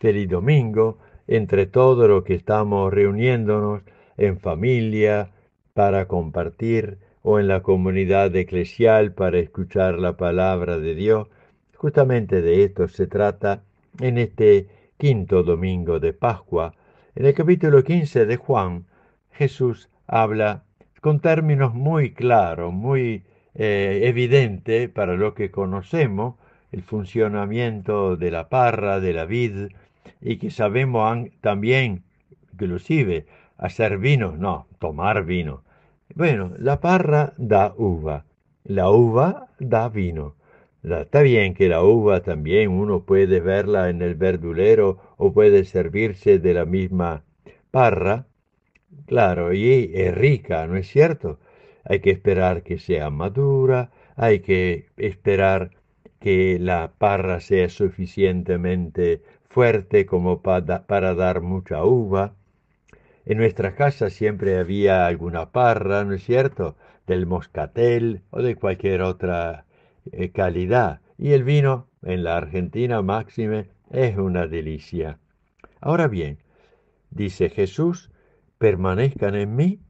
feliz domingo entre todo lo que estamos reuniéndonos en familia para compartir o en la comunidad eclesial para escuchar la palabra de Dios. Justamente de esto se trata en este quinto domingo de Pascua. En el capítulo 15 de Juan, Jesús habla con términos muy claros, muy evidentes eh, evidente para lo que conocemos, el funcionamiento de la parra, de la vid, y que sabemos también, inclusive, hacer vino, no, tomar vino. Bueno, la parra da uva, la uva da vino. está bien que la uva también uno puede verla en el verdulero o puede servirse de la misma parra, claro, y es rica, ¿no es cierto? Hay que esperar que sea madura, hay que esperar que la parra sea suficientemente fuerte como para, dar mucha uva. En nuestras casas siempre había alguna parra, ¿no es cierto?, del moscatel o de cualquier otra eh, calidad. Y el vino en la Argentina máxime es una delicia. Ahora bien, dice Jesús, permanezcan en mí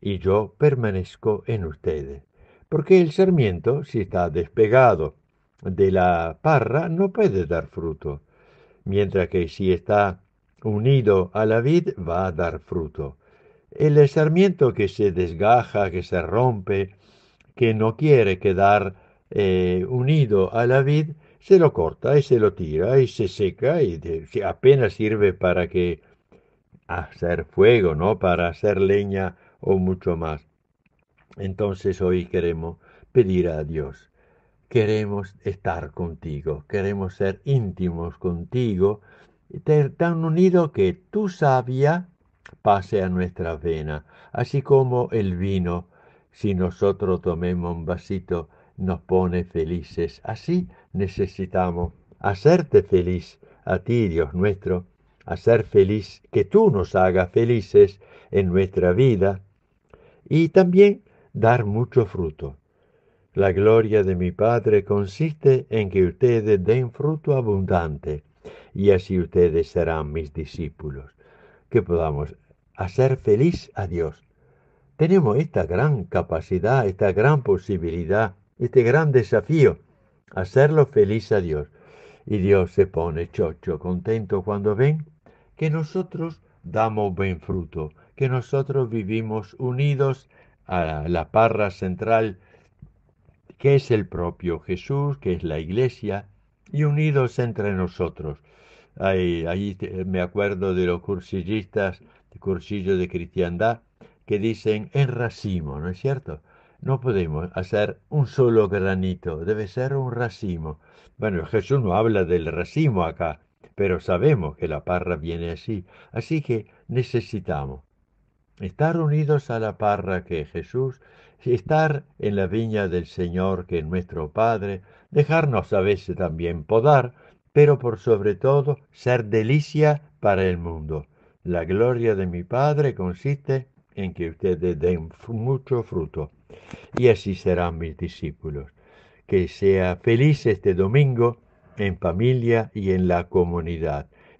y yo permanezco en ustedes. Porque el sarmiento, si está despegado de la parra, no puede dar fruto mientras que si está unido a la vid va a dar fruto. El sarmiento que se desgaja, que se rompe, que no quiere quedar eh, unido a la vid, se lo corta y se lo tira y se seca y apenas sirve para que hacer fuego, ¿no? Para hacer leña o mucho más. Entonces hoy queremos pedir a Dios queremos estar contigo, queremos ser íntimos contigo, tan unidos que tu sabia pase a nuestra vena, así como el vino, si nosotros tomemos un vasito, nos pone felices. Así necesitamos hacerte feliz a ti, Dios nuestro, hacer feliz, que tú nos hagas felices en nuestra vida y también dar mucho fruto. La gloria de mi Padre consiste en que ustedes den fruto abundante y así ustedes serán mis discípulos. Que podamos hacer feliz a Dios. Tenemos esta gran capacidad, esta gran posibilidad, este gran desafío, hacerlo feliz a Dios. Y Dios se pone chocho, contento cuando ven que nosotros damos buen fruto, que nosotros vivimos unidos a la parra central que es el propio Jesús, que es la iglesia, y unidos entre nosotros. Ahí, me acuerdo de los cursillistas, cursillo de cristiandad, que dicen en racimo, ¿no es cierto? No podemos hacer un solo granito, debe ser un racimo. Bueno, Jesús no habla del racimo acá, pero sabemos que la parra viene así. Así que necesitamos Estar unidos a la parra que Jesús, estar en la viña del Señor que es nuestro Padre, dejarnos a veces también podar, pero por sobre todo ser delicia para el mundo. La gloria de mi Padre consiste en que ustedes den mucho fruto. Y así serán mis discípulos. Que sea feliz este domingo en familia y en la comunidad.